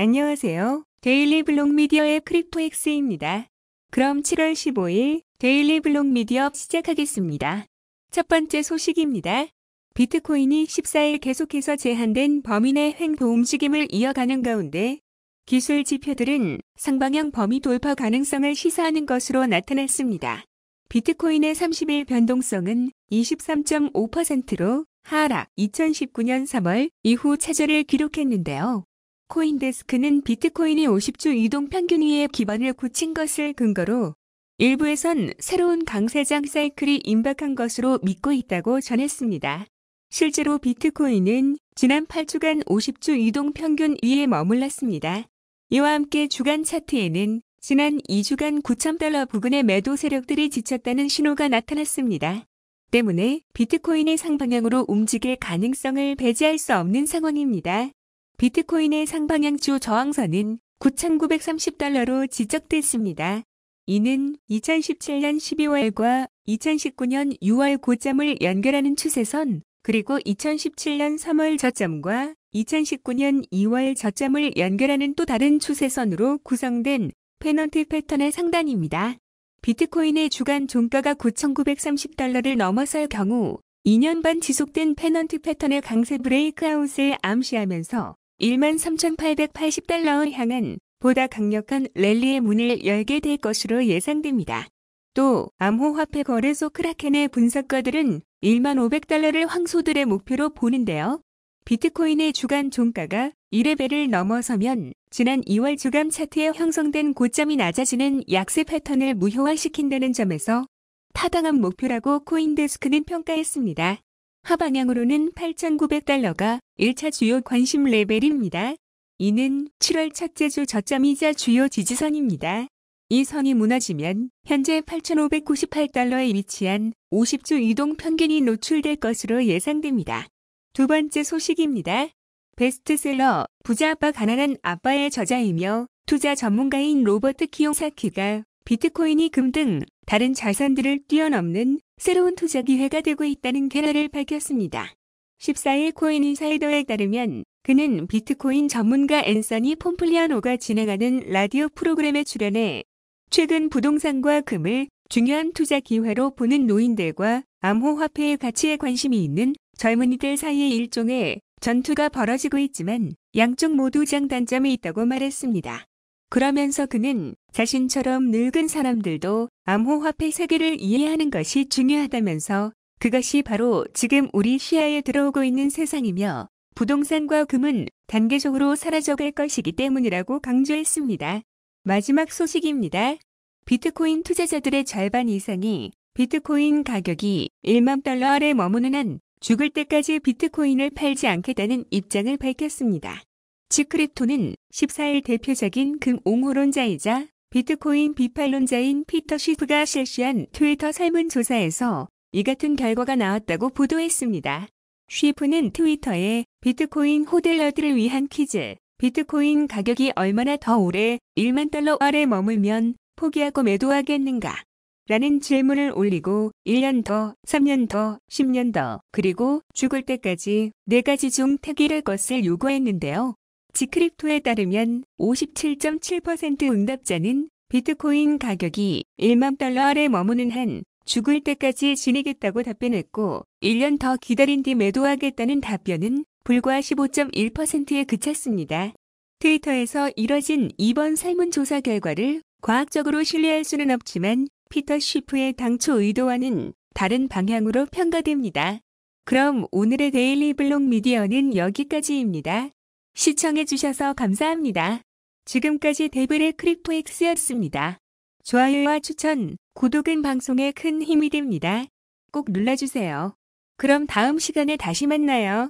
안녕하세요. 데일리 블록 미디어의 크립토엑스입니다. 그럼 7월 15일 데일리 블록 미디어 시작하겠습니다. 첫 번째 소식입니다. 비트코인이 14일 계속해서 제한된 범인의 횡보 움직임을 이어가는 가운데 기술 지표들은 상방향 범위 돌파 가능성을 시사하는 것으로 나타났습니다. 비트코인의 30일 변동성은 23.5%로 하락 2019년 3월 이후 최저를 기록했는데요. 코인데스크는 비트코인이 50주 이동 평균 위에 기반을 고친 것을 근거로 일부에선 새로운 강세장 사이클이 임박한 것으로 믿고 있다고 전했습니다. 실제로 비트코인은 지난 8주간 50주 이동 평균 위에 머물렀습니다. 이와 함께 주간 차트에는 지난 2주간 9,000달러 부근의 매도 세력들이 지쳤다는 신호가 나타났습니다. 때문에 비트코인의 상방향으로 움직일 가능성을 배제할 수 없는 상황입니다. 비트코인의 상방향주 저항선은 9,930달러로 지적됐습니다. 이는 2017년 12월과 2019년 6월 고점을 연결하는 추세선, 그리고 2017년 3월 저점과 2019년 2월 저점을 연결하는 또 다른 추세선으로 구성된 페넌트 패턴의 상단입니다. 비트코인의 주간 종가가 9,930달러를 넘어설 경우 2년 반 지속된 페넌트 패턴의 강세 브레이크아웃을 암시하면서 13,880달러를 향한 보다 강력한 랠리의 문을 열게 될 것으로 예상됩니다. 또 암호화폐 거래소 크라켄의 분석가들은 1만 500달러를 황소들의 목표로 보는데요. 비트코인의 주간 종가가 1레벨을 넘어서면 지난 2월 주간 차트에 형성된 고점이 낮아지는 약세 패턴을 무효화시킨다는 점에서 타당한 목표라고 코인데스크는 평가했습니다. 하방향으로는 8,900달러가 1차 주요 관심 레벨입니다. 이는 7월 첫째 주 저점이자 주요 지지선입니다. 이 선이 무너지면 현재 8,598달러에 위치한 50주 이동 평균이 노출될 것으로 예상됩니다. 두 번째 소식입니다. 베스트셀러 부자 아빠 가난한 아빠의 저자이며 투자 전문가인 로버트 키용사키가 비트코인이 금 등 다른 자산들을 뛰어넘는 새로운 투자 기회가 되고 있다는 계라를 밝혔습니다. 14일 코인인사이더에 따르면 그는 비트코인 전문가 앤서니 폼플리아노가 진행하는 라디오 프로그램에 출연해 최근 부동산과 금을 중요한 투자 기회로 보는 노인들과 암호화폐의 가치에 관심이 있는 젊은이들 사이의 일종의 전투가 벌어지고 있지만 양쪽 모두 장단점이 있다고 말했습니다. 그러면서 그는 자신처럼 늙은 사람들도 암호화폐 세계를 이해하는 것이 중요하다면서 그것이 바로 지금 우리 시야에 들어오고 있는 세상이며 부동산과 금은 단계적으로 사라져갈 것이기 때문이라고 강조했습니다. 마지막 소식입니다. 비트코인 투자자들의 절반 이상이 비트코인 가격이 1만 달러 아래 머무는 한 죽을 때까지 비트코인을 팔지 않겠다는 입장을 밝혔습니다. 지크립토는 14일 대표적인 금옹호론자이자 비트코인 비판론자인 피터 쉬프가 실시한 트위터 설문조사에서 이 같은 결과가 나왔다고 보도했습니다. 쉬프는 트위터에 비트코인 호델러들을 위한 퀴즈, 비트코인 가격이 얼마나 더 오래 1만 달러 아래 머물면 포기하고 매도하겠는가? 라는 질문을 올리고 1년 더, 3년 더, 10년 더, 그리고 죽을 때까지 4 가지 중 택일할 것을 요구했는데요. 지크립토에 따르면 57.7% 응답자는 비트코인 가격이 1만 달러 아래 머무는 한 죽을 때까지 지내겠다고 답변했고 1년 더 기다린 뒤 매도하겠다는 답변은 불과 15.1%에 그쳤습니다. 트위터에서 이뤄진 이번 설문조사 결과를 과학적으로 신뢰할 수는 없지만 피터 쉬프의 당초 의도와는 다른 방향으로 평가됩니다. 그럼 오늘의 데일리 블록 미디어는 여기까지입니다. 시청해주셔서 감사합니다. 지금까지 데블의 크립토엑스였습니다. 좋아요와 추천, 구독은 방송에 큰 힘이 됩니다. 꼭 눌러주세요. 그럼 다음 시간에 다시 만나요.